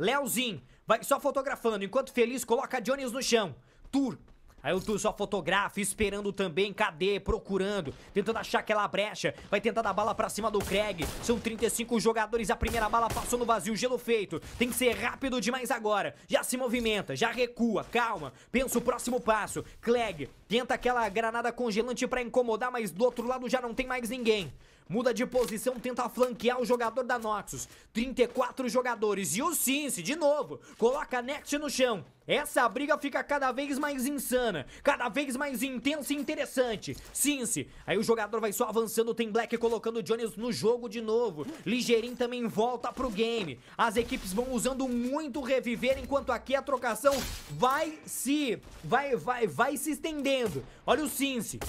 Leozinho, vai só fotografando. Enquanto feliz, coloca Jones no chão. Tur, Aí o Tur só fotografa, esperando também, cadê? Procurando, tentando achar aquela brecha, vai tentar dar bala pra cima do Craig. São 35 jogadores, a primeira bala passou no vazio, gelo feito. Tem que ser rápido demais agora. Já se movimenta, já recua, calma. Pensa o próximo passo. Clegg tenta aquela granada congelante pra incomodar, mas do outro lado já não tem mais ninguém. Muda de posição, tenta flanquear o jogador da Noxus. 34 jogadores. E o Cince, de novo, coloca a Next no chão. Essa briga fica cada vez mais insana, cada vez mais intensa e interessante. Cince, aí o jogador vai só avançando, tem Black colocando o Jones no jogo de novo. Ligeirinho também volta pro game. As equipes vão usando muito reviver, enquanto aqui a trocação vai se... vai, vai, vai se estendendo. Olha o Cince,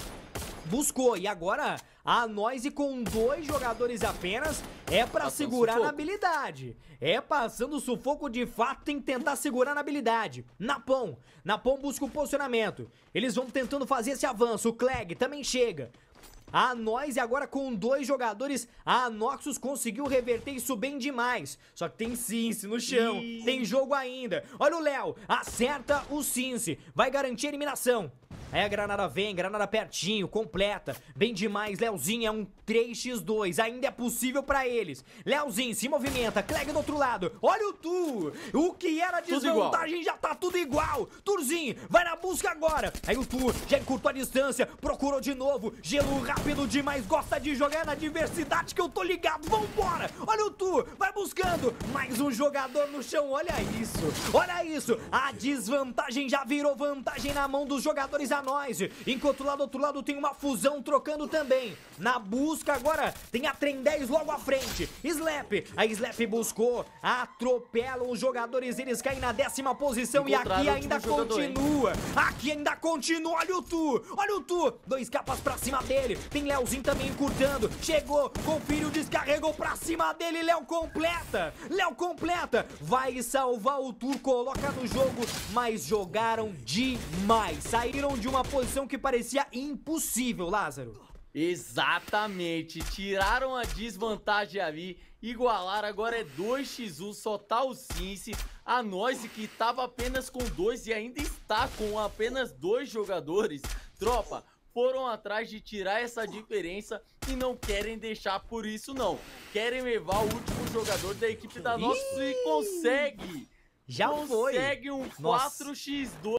buscou. E agora a Noise com dois jogadores apenas é pra Passando segurar sufoco. na habilidade. É passando sufoco de fato em tentar segurar na habilidade. Napom. Napom busca o posicionamento. Eles vão tentando fazer esse avanço. O Clegg também chega. A Noise agora com dois jogadores, a Noxus conseguiu reverter isso bem demais. Só que tem Cince no chão, Ih. tem jogo ainda. Olha o Léo, acerta o Cince, vai garantir a eliminação. Aí é, a granada vem, granada pertinho, completa. Bem demais, Leozinho é um 3x2. Ainda é possível pra eles. Leozinho se movimenta, Clegg do outro lado. Olha o Tu! O que era desvantagem já tá tudo igual. Turzinho, vai na busca agora. Aí o Tu já encurtou a distância, procurou de novo. Gelo rápido demais, gosta de jogar na diversidade que eu tô ligado. Vambora! Olha o Tu, vai buscando. Mais um jogador no chão, olha isso. Olha isso. A desvantagem já virou vantagem na mão dos jogadores a nós. Enquanto lá do outro lado tem uma fusão trocando também. Na busca agora tem a Trem 10 logo à frente. Slap, a Slap buscou, atropelam os jogadores, eles caem na décima posição e aqui ainda continua. Jogador, aqui ainda continua, olha o Tu, olha o Tu, dois capas pra cima dele. Tem Léozinho também encurtando, chegou, confira o descarregou pra cima dele, Léo completa. Léo completa, vai salvar o Tu, coloca no jogo, mas jogaram demais. Saíram de uma posição que parecia impossível, Lázaro. Exatamente, tiraram a desvantagem ali, igualar agora é 2x1, só tá o Cince, a Noise que tava apenas com dois e ainda está com apenas dois jogadores. Tropa, foram atrás de tirar essa diferença e não querem deixar por isso não. Querem levar o último jogador da equipe da nossa e consegue! Já consegue foi! Consegue um 4x2.